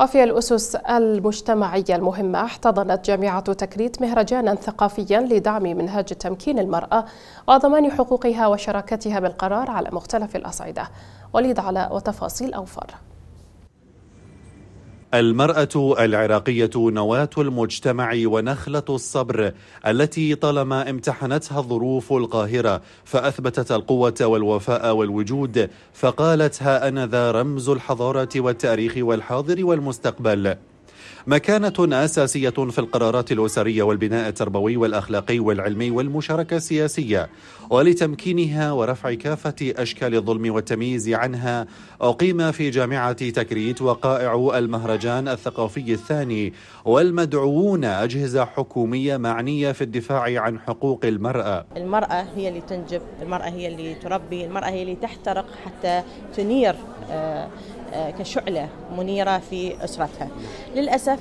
وفي الأسس المجتمعية المهمة احتضنت جامعة تكريت مهرجانا ثقافيا لدعم منهج تمكين المرأة وضمان حقوقها وشراكتها بالقرار على مختلف الأصعدة وليد علاء وتفاصيل أوفر المرأة العراقية نواة المجتمع ونخلة الصبر التي طالما امتحنتها ظروف القاهرة فأثبتت القوة والوفاء والوجود فقالت ها أنا ذا رمز الحضارة والتاريخ والحاضر والمستقبل مكانة أساسية في القرارات الأسرية والبناء التربوي والأخلاقي والعلمي والمشاركة السياسية ولتمكينها ورفع كافة أشكال الظلم والتمييز عنها أقيم في جامعة تكريت وقائع المهرجان الثقافي الثاني والمدعوون أجهزة حكومية معنية في الدفاع عن حقوق المرأة المرأة هي اللي تنجب المرأة هي اللي تربي المرأة هي اللي تحترق حتى تنير آه، آه، كشعلة منيرة في أسرتها للأسف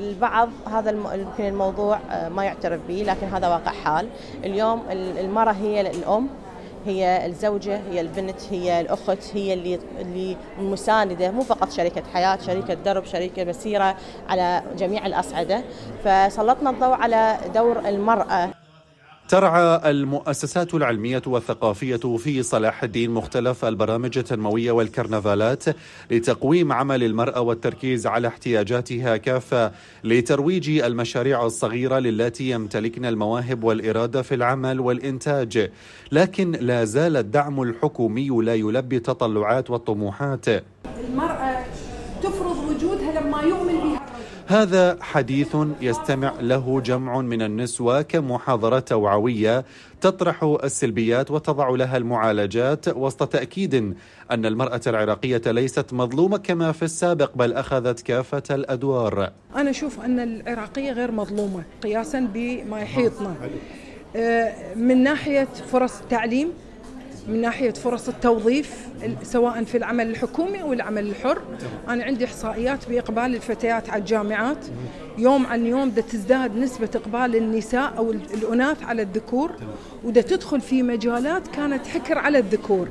البعض آه، هذا يمكن الموضوع آه، ما يعترف به لكن هذا واقع حال اليوم المرأة هي الأم هي الزوجة هي البنت هي الأخت هي اللي اللي مساندة مو فقط شريكة حياة شريكة درب شريكة مسيرة على جميع الأصعدة فسلطنا الضوء على دور المرأة ترعى المؤسسات العلمية والثقافية في صلاح الدين مختلف البرامج التنموية والكرنفالات لتقويم عمل المرأة والتركيز على احتياجاتها كافة لترويج المشاريع الصغيرة للتي يمتلكن المواهب والإرادة في العمل والإنتاج لكن لا زال الدعم الحكومي لا يلبي التطلعات والطموحات المرأة تفرض وجودها لما يؤمن بها هذا حديث يستمع له جمع من النسوة كمحاضرة توعوية تطرح السلبيات وتضع لها المعالجات وسط تأكيد أن المرأة العراقية ليست مظلومة كما في السابق بل أخذت كافة الأدوار أنا أشوف أن العراقية غير مظلومة قياسا بما يحيطنا آه، من ناحية فرص التعليم من ناحيه فرص التوظيف سواء في العمل الحكومي او العمل الحر انا عندي احصائيات باقبال الفتيات على الجامعات يوم عن يوم دا تزداد نسبه اقبال النساء او الاناث على الذكور ودا تدخل في مجالات كانت حكر على الذكور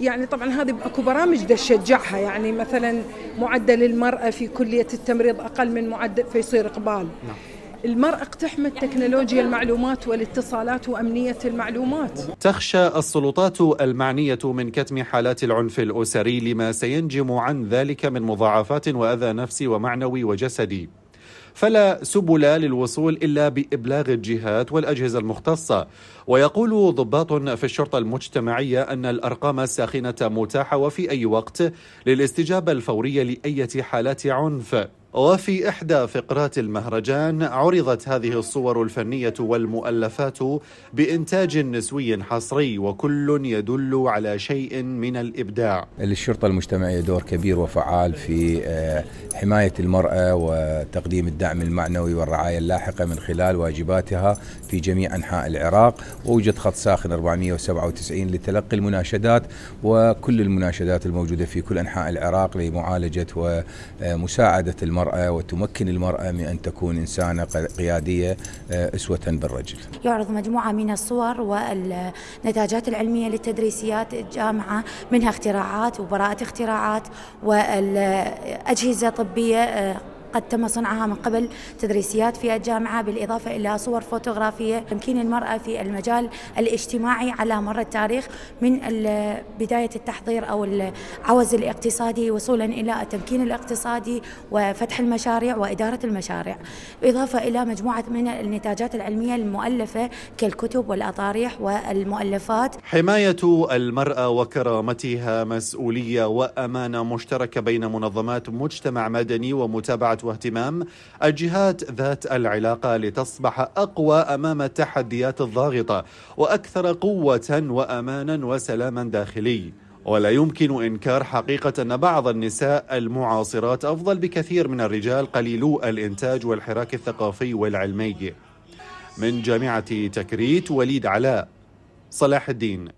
يعني طبعا هذه اكو برامج ده تشجعها يعني مثلا معدل المراه في كليه التمريض اقل من معدل فيصير اقبال نعم. المرأة اقتحمت تكنولوجيا المعلومات والاتصالات وأمنية المعلومات تخشى السلطات المعنية من كتم حالات العنف الأسري لما سينجم عن ذلك من مضاعفات وأذى نفسي ومعنوي وجسدي فلا سبل للوصول الا بابلاغ الجهات والاجهزه المختصه ويقول ضباط في الشرطه المجتمعيه ان الارقام الساخنه متاحه وفي اي وقت للاستجابه الفوريه لاي حالات عنف وفي إحدى فقرات المهرجان عرضت هذه الصور الفنية والمؤلفات بإنتاج نسوي حصري وكل يدل على شيء من الإبداع للشرطة المجتمعية دور كبير وفعال في آه، حماية المرأة وتقديم الدعم المعنوي والرعاية اللاحقة من خلال واجباتها في جميع أنحاء العراق ووجد خط ساخن 497 لتلقي المناشدات وكل المناشدات الموجودة في كل أنحاء العراق لمعالجة ومساعدة المرأة المرأة وتمكن المرأة من أن تكون إنسانة قيادية آه، أسوة بالرجل يعرض مجموعة من الصور والنتاجات العلمية للتدريسيات الجامعة منها اختراعات وبراءة اختراعات والاجهزه طبية آه، قد تم صنعها من قبل تدريسيات في الجامعة بالإضافة إلى صور فوتوغرافية تمكين المرأة في المجال الاجتماعي على مر التاريخ من بداية التحضير أو العوز الاقتصادي وصولا إلى التمكين الاقتصادي وفتح المشاريع وإدارة المشاريع بالإضافة إلى مجموعة من النتاجات العلمية المؤلفة كالكتب والأطاريح والمؤلفات حماية المرأة وكرامتها مسؤولية وأمانة مشتركة بين منظمات مجتمع مدني ومتابعة واهتمام الجهات ذات العلاقة لتصبح أقوى أمام التحديات الضاغطة وأكثر قوة وأمانا وسلاما داخلي ولا يمكن إنكار حقيقة أن بعض النساء المعاصرات أفضل بكثير من الرجال قليلو الإنتاج والحراك الثقافي والعلمي من جامعة تكريت وليد علاء صلاح الدين